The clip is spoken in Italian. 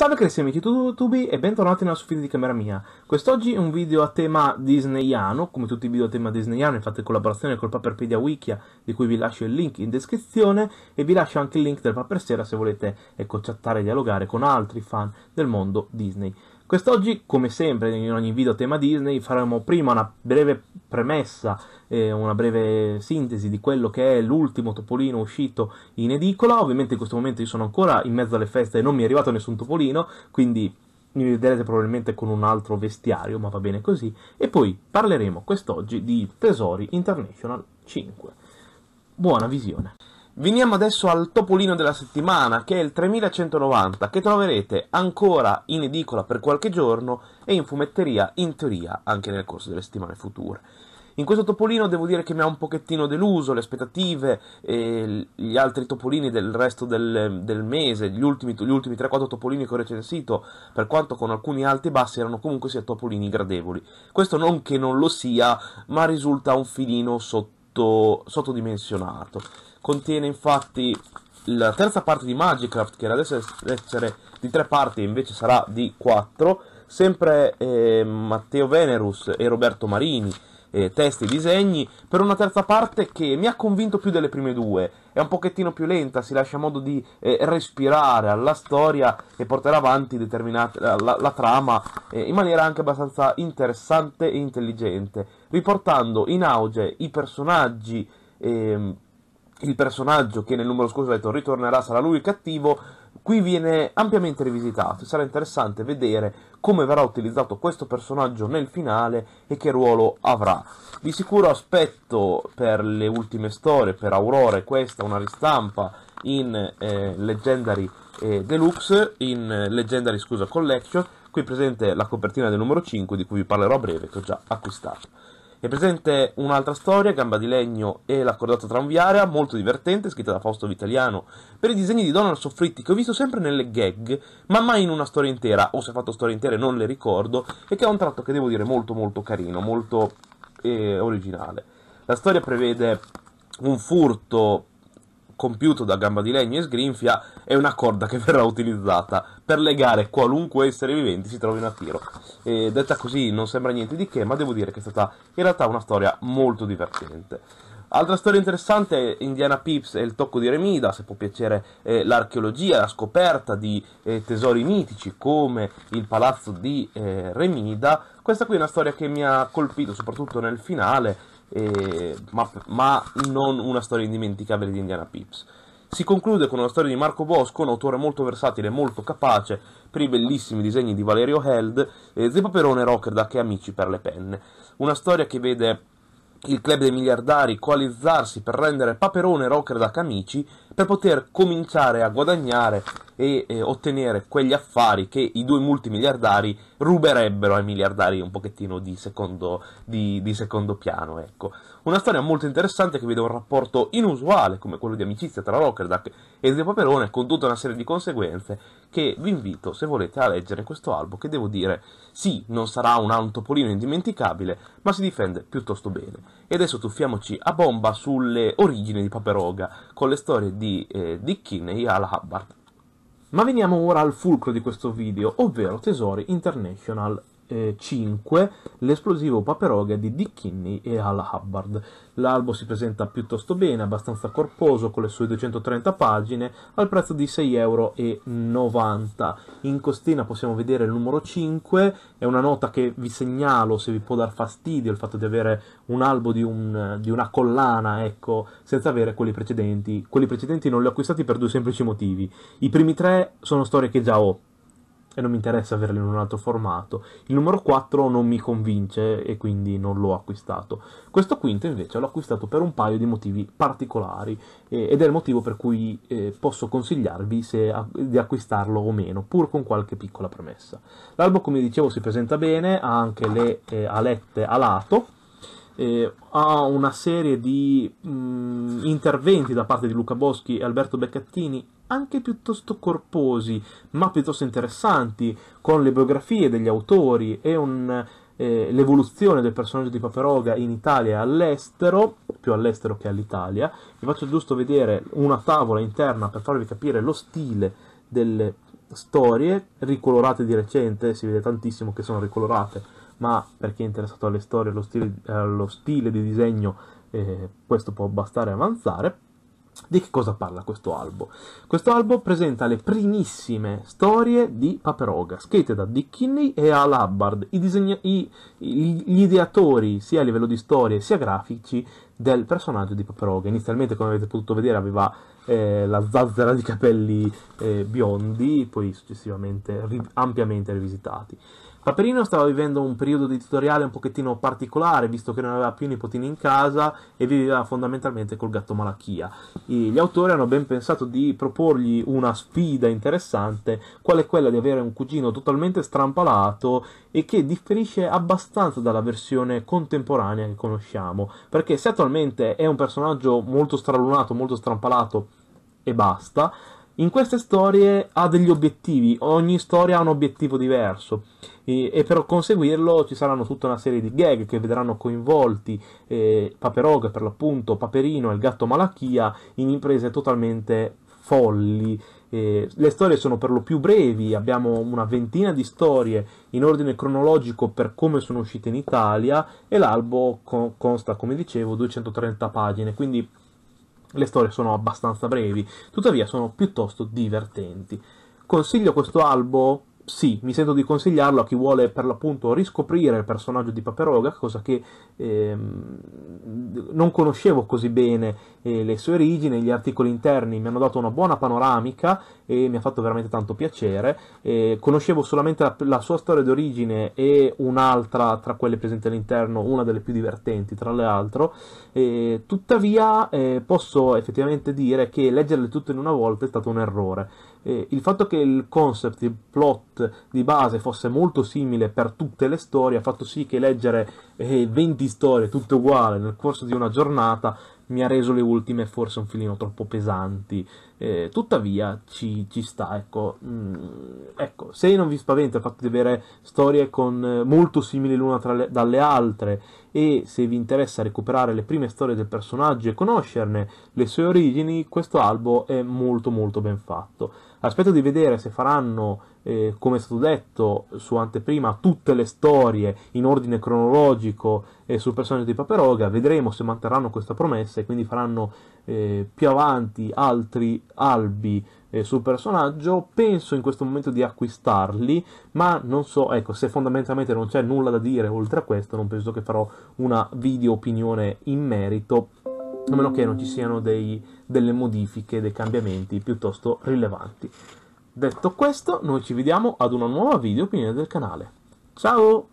Salve carissimi amici tubi e bentornati nella soffitta di camera mia. Quest'oggi è un video a tema disneyano, come tutti i video a tema disneyano, infatti in collaborazione col Paperpedia Wikia, di cui vi lascio il link in descrizione, e vi lascio anche il link del Paper Sera se volete ecco, chattare e dialogare con altri fan del mondo Disney. Quest'oggi, come sempre in ogni video tema Disney, faremo prima una breve premessa, eh, una breve sintesi di quello che è l'ultimo Topolino uscito in edicola. Ovviamente in questo momento io sono ancora in mezzo alle feste e non mi è arrivato nessun Topolino, quindi mi vedrete probabilmente con un altro vestiario, ma va bene così. E poi parleremo quest'oggi di Tesori International 5. Buona visione! Veniamo adesso al topolino della settimana, che è il 3190, che troverete ancora in edicola per qualche giorno e in fumetteria, in teoria, anche nel corso delle settimane future. In questo topolino devo dire che mi ha un pochettino deluso le aspettative e gli altri topolini del resto del, del mese, gli ultimi, gli ultimi 3-4 topolini che ho recensito, per quanto con alcuni alti e bassi erano comunque sia topolini gradevoli. Questo non che non lo sia, ma risulta un filino sotto, sottodimensionato. Contiene infatti la terza parte di Magicraft, che era adesso essere di tre parti, invece sarà di quattro. Sempre eh, Matteo Venerus e Roberto Marini, eh, testi e disegni, per una terza parte che mi ha convinto più delle prime due. È un pochettino più lenta, si lascia modo di eh, respirare alla storia e portare avanti la, la, la, trama eh, in maniera anche abbastanza interessante e intelligente, riportando in auge i personaggi ehm, il personaggio che nel numero scorso ho detto ritornerà, sarà lui il cattivo, qui viene ampiamente rivisitato. Sarà interessante vedere come verrà utilizzato questo personaggio nel finale e che ruolo avrà. Di sicuro aspetto per le ultime storie, per Aurore, questa, una ristampa in eh, Legendary eh, Deluxe, in eh, Legendary scusa, Collection, qui presente la copertina del numero 5 di cui vi parlerò a breve che ho già acquistato. È presente un'altra storia, Gamba di legno e l'accordata tranviaria, molto divertente, scritta da Fausto Vitaliano, per i disegni di Donald Soffritti, che ho visto sempre nelle gag, ma mai in una storia intera, o se ha fatto storie intere non le ricordo, e che ha un tratto che devo dire molto molto carino, molto eh, originale. La storia prevede un furto compiuto da gamba di legno e sgrinfia è una corda che verrà utilizzata per legare qualunque essere vivente si trovino a tiro. E detta così non sembra niente di che, ma devo dire che è stata in realtà una storia molto divertente. Altra storia interessante è Indiana Pips e il tocco di Remida, se può piacere eh, l'archeologia, la scoperta di eh, tesori mitici come il palazzo di eh, Remida. Questa qui è una storia che mi ha colpito soprattutto nel finale eh, ma, ma, non una storia indimenticabile di Indiana Pips. Si conclude con una storia di Marco Bosco, un autore molto versatile e molto capace per i bellissimi disegni di Valerio Held, eh, Zepaperone e da che amici per le penne. Una storia che vede il club dei miliardari coalizzarsi per rendere Paperone rocker da camici per poter cominciare a guadagnare e eh, ottenere quegli affari che i due multimiliardari ruberebbero ai miliardari un pochettino di secondo, di, di secondo piano. Ecco. Una storia molto interessante che vede un rapporto inusuale come quello di amicizia tra Rockerdack e Zio Paperone con tutta una serie di conseguenze che vi invito, se volete, a leggere questo album, che devo dire, sì, non sarà un antopolino indimenticabile, ma si difende piuttosto bene. E adesso tuffiamoci a bomba sulle origini di Paperoga, con le storie di eh, Dick Kinney alla Hubbard. Ma veniamo ora al fulcro di questo video, ovvero Tesori International 2005 l'esplosivo Paperoga di Dick Kinney e Al Hubbard. L'albo si presenta piuttosto bene, abbastanza corposo, con le sue 230 pagine, al prezzo di 6,90 euro. In costina possiamo vedere il numero 5, è una nota che vi segnalo se vi può dar fastidio il fatto di avere un albo di, un, di una collana, ecco, senza avere quelli precedenti. Quelli precedenti non li ho acquistati per due semplici motivi. I primi tre sono storie che già ho, e non mi interessa averlo in un altro formato. Il numero 4 non mi convince e quindi non l'ho acquistato. Questo quinto invece l'ho acquistato per un paio di motivi particolari eh, ed è il motivo per cui eh, posso consigliarvi se, a, di acquistarlo o meno, pur con qualche piccola premessa. L'albo, come dicevo, si presenta bene, ha anche le eh, alette a lato. Eh, ha una serie di mh, mm, interventi da parte di Luca Boschi e Alberto Beccattini anche piuttosto corposi, ma piuttosto interessanti, con le biografie degli autori e un, eh, l'evoluzione del personaggio di Paperoga in Italia e all'estero, più all'estero che all'Italia. Vi faccio giusto vedere una tavola interna per farvi capire lo stile delle storie, ricolorate di recente, si vede tantissimo che sono ricolorate, ma per chi è interessato alle storie, allo stile, allo stile di disegno, eh, questo può bastare avanzare di che cosa parla questo albo? Questo albo presenta le primissime storie di Paperoga, scritte da Dick Kinney e Al Hubbard, i disegna- i, i, gli ideatori sia a livello di storie sia grafici del personaggio di Paperoga. Inizialmente, come avete potuto vedere, aveva eh, la zazzera di capelli eh, biondi, poi successivamente ri- ampiamente rivisitati. Paperino stava vivendo un periodo di tutoriale un pochettino particolare, visto che non aveva più nipotini in casa e viveva fondamentalmente col gatto Malachia. E gli autori hanno ben pensato di proporgli una sfida interessante, quale quella di avere un cugino totalmente strampalato e che differisce abbastanza dalla versione contemporanea che conosciamo, perché se attualmente è un personaggio molto stralunato, molto strampalato e basta, in queste storie ha degli obiettivi, ogni storia ha un obiettivo diverso e, per conseguirlo ci saranno tutta una serie di gag che vedranno coinvolti eh, Paperog per l'appunto, Paperino e il gatto Malachia in imprese totalmente folli. Eh, le storie sono per lo più brevi, abbiamo una ventina di storie in ordine cronologico per come sono uscite in Italia e l'albo co- consta, come dicevo, 230 pagine, quindi le storie sono abbastanza brevi, tuttavia sono piuttosto divertenti. Consiglio questo albo sì, mi sento di consigliarlo a chi vuole per l'appunto riscoprire il personaggio di Paperoga, cosa che ehm, non conoscevo così bene eh, le sue origini, gli articoli interni mi hanno dato una buona panoramica e mi ha fatto veramente tanto piacere. Eh, conoscevo solamente la, la sua storia d'origine e un'altra tra quelle presenti all'interno, una delle più divertenti tra l'altro, eh, tuttavia eh, posso effettivamente dire che leggerle tutte in una volta è stato un errore eh, il fatto che il concept, il plot di base fosse molto simile per tutte le storie ha fatto sì che leggere eh, 20 storie tutte uguali nel corso di una giornata mi ha reso le ultime forse un filino troppo pesanti. Eh, tuttavia ci, ci sta, ecco. Mm, ecco. se non vi spaventa il fatto di avere storie con, eh, molto simili l'una le, dalle altre e se vi interessa recuperare le prime storie del personaggio e conoscerne le sue origini, questo albo è molto molto ben fatto. Aspetto di vedere se faranno, eh, come è stato detto su anteprima, tutte le storie in ordine cronologico eh, sul personaggio di Paperoga. Vedremo se manterranno questa promessa e quindi faranno eh, più avanti altri albi eh, sul personaggio. Penso in questo momento di acquistarli, ma non so, ecco, se fondamentalmente non c'è nulla da dire oltre a questo, non penso che farò una video opinione in merito, a meno che non ci siano dei delle modifiche, dei cambiamenti piuttosto rilevanti. Detto questo, noi ci vediamo ad una nuova video opinione del canale. Ciao!